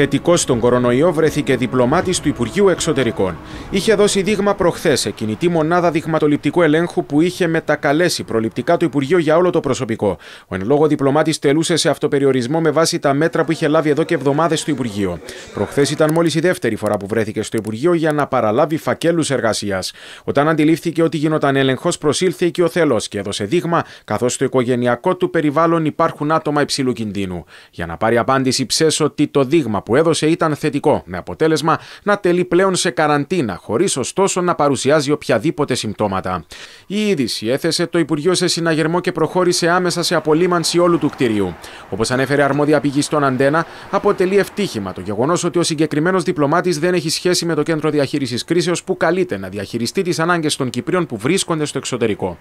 Θετικός στον κορονοϊό βρέθηκε διπλωμάτης του Υπουργείου Εξωτερικών. Είχε δώσει δείγμα προχθές σε κινητή μονάδα δειγματοληπτικού ελέγχου που είχε μετακαλέσει προληπτικά το Υπουργείο για όλο το προσωπικό. Ο εν λόγω διπλωμάτης τελούσε σε αυτοπεριορισμό με βάση τα μέτρα που είχε λάβει εδώ και εβδομάδες στο Υπουργείο. Προχθές ήταν μόλις η δεύτερη φορά που βρέθηκε στο Υπουργείο για να παραλάβει φακέλους εργασίας. Όταν αντιλήφθηκε ότι γινόταν έλεγχος, προσήλθε θέλο και έδωσε δείγμα, καθώς στο οικογενειακό του περιβάλλον υπάρχουν άτομα υψηλού κινδύνου. Για να πάρει απάντηση ψέσω ότι το δείγμα που έδωσε ήταν θετικό, με αποτέλεσμα να τελεί πλέον σε καραντίνα, χωρίς ωστόσο να παρουσιάζει οποιαδήποτε συμπτώματα. Η είδηση έθεσε το Υπουργείο σε συναγερμό και προχώρησε άμεσα σε απολύμανση όλου του κτηρίου. Όπως ανέφερε αρμόδια πηγή στον Αντένα, αποτελεί ευτύχημα το γεγονός ότι ο συγκεκριμένος διπλωμάτης δεν έχει σχέση με το κέντρο διαχείρισης κρίσεως που καλείται να διαχειριστεί τις ανάγκες των Κυπρίων που βρίσκονται στο εξωτερικό.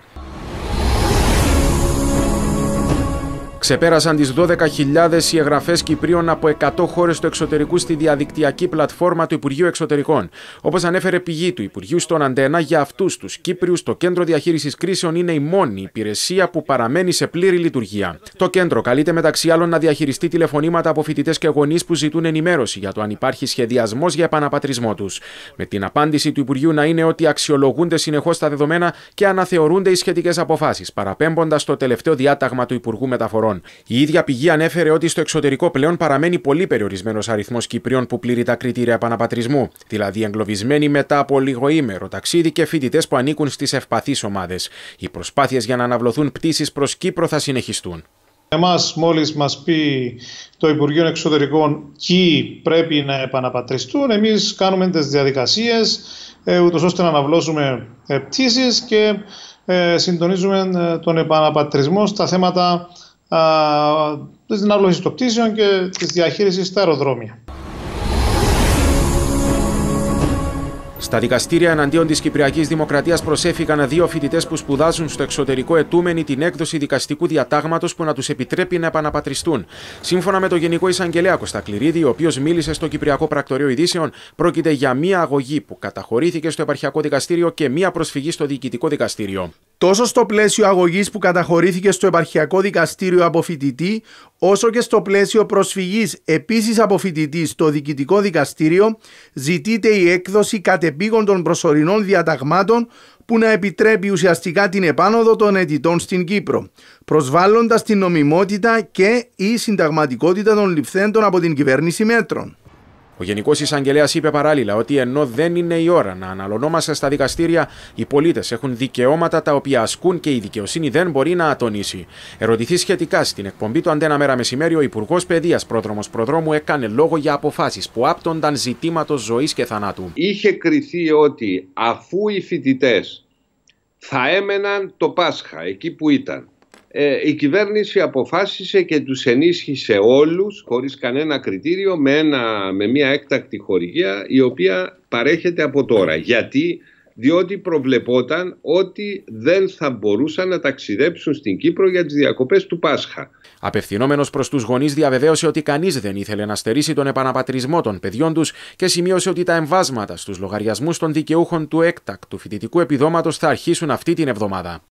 Ξεπέρασαν τις 12.000 οι εγγραφές Κυπρίων από 100 χώρες του εξωτερικού στη διαδικτυακή πλατφόρμα του Υπουργείου Εξωτερικών. Όπως ανέφερε πηγή του Υπουργείου στον Αντένα, για αυτούς τους Κύπριους το Κέντρο Διαχείρισης Κρίσεων είναι η μόνη υπηρεσία που παραμένει σε πλήρη λειτουργία. Το κέντρο καλείται μεταξύ άλλων να διαχειριστεί τηλεφωνήματα από φοιτητές και γονείς που ζητούν ενημέρωση για το αν υπάρχει σχεδιασμός για επαναπατρισμό τους. Με την απάντηση του Υπουργείου να είναι ότι αξιολογούνται συνεχώς τα δεδομένα και αναθεωρούνται οι σχετικές αποφάσεις, παραπέμποντας το τελευταίο διάταγμα του Υπουργού Μεταφορών. Κυπρίων. Η ίδια πηγή ανέφερε ότι στο εξωτερικό πλέον παραμένει πολύ περιορισμένος αριθμός Κυπρίων που πλήρει τα κριτήρια επαναπατρισμού, δηλαδή εγκλωβισμένοι μετά από λίγο ήμερο ταξίδι και φοιτητές που ανήκουν στις ευπαθείς ομάδες. Οι προσπάθειες για να αναβλωθούν πτήσεις προς Κύπρο θα συνεχιστούν. Εμάς, μόλις μας πει το Υπουργείο Εξωτερικών ποιοι πρέπει να επαναπατριστούν, Εμείς κάνουμε τις διαδικασίες ε, ούτως ώστε να αναβλώσουμε ε, πτήσεις και ε, συντονίζουμε τον επαναπατρισμό στα θέματα τη δυναλόγηση των πτήσεων και της διαχείρισης στα αεροδρόμια. Στα δικαστήρια εναντίον της Κυπριακής Δημοκρατίας προσέφηκαν δύο φοιτητές που σπουδάζουν στο εξωτερικό ετούμενοι την έκδοση δικαστικού διατάγματος που να τους επιτρέπει να επαναπατριστούν. Σύμφωνα με τον Γενικό Εισαγγελέα Κωνστακληρίδη, ο οποίος μίλησε στο Κυπριακό Πρακτορείο Ειδήσεων, πρόκειται για μία αγωγή που καταχωρήθηκε στο Επαρχιακό Δικαστήριο και μία προσφυγή στο Διοικητικό Δικαστήριο τόσο στο πλαίσιο αγωγής που καταχωρήθηκε στο επαρχιακό δικαστήριο από φοιτητή, όσο και στο πλαίσιο προσφυγής επίσης από φοιτητή στο διοικητικό δικαστήριο, ζητείται η έκδοση κατεπήγων των προσωρινών διαταγμάτων που να επιτρέπει ουσιαστικά την επάνωδο των αιτητών στην Κύπρο, προσβάλλοντας την νομιμότητα και η συνταγματικότητα των ληφθέντων από την κυβέρνηση μέτρων. Ο Γενικός Εισαγγελέας είπε παράλληλα ότι ενώ δεν είναι η ώρα να αναλωνόμαστε στα δικαστήρια, οι πολίτες έχουν δικαιώματα τα οποία ασκούν και η δικαιοσύνη δεν μπορεί να ατονίσει. Ερωτηθεί σχετικά στην εκπομπή του Αντένα Μέρα Μεσημέρι, ο Υπουργός Παιδείας Πρόδρομος Προδρόμου έκανε λόγο για αποφάσεις που άπτονταν ζητήματος ζωής και θανάτου. Είχε κριθεί ότι αφού οι φοιτητές θα έμεναν το Πάσχα εκεί που ήταν ε, η κυβέρνηση αποφάσισε και τους ενίσχυσε όλους χωρίς κανένα κριτήριο με, ένα, με μια έκτακτη χορηγία η οποία παρέχεται από τώρα. Γιατί διότι προβλεπόταν ότι δεν θα μπορούσαν να ταξιδέψουν στην Κύπρο για τις διακοπές του Πάσχα. Απευθυνόμενος προς τους γονείς διαβεβαίωσε ότι κανείς δεν ήθελε να στερήσει τον επαναπατρισμό των παιδιών τους και σημείωσε ότι τα εμβάσματα στους λογαριασμούς των δικαιούχων του έκτακτου φοιτητικού επιδόματος θα αρχίσουν αυτή την εβδομάδα.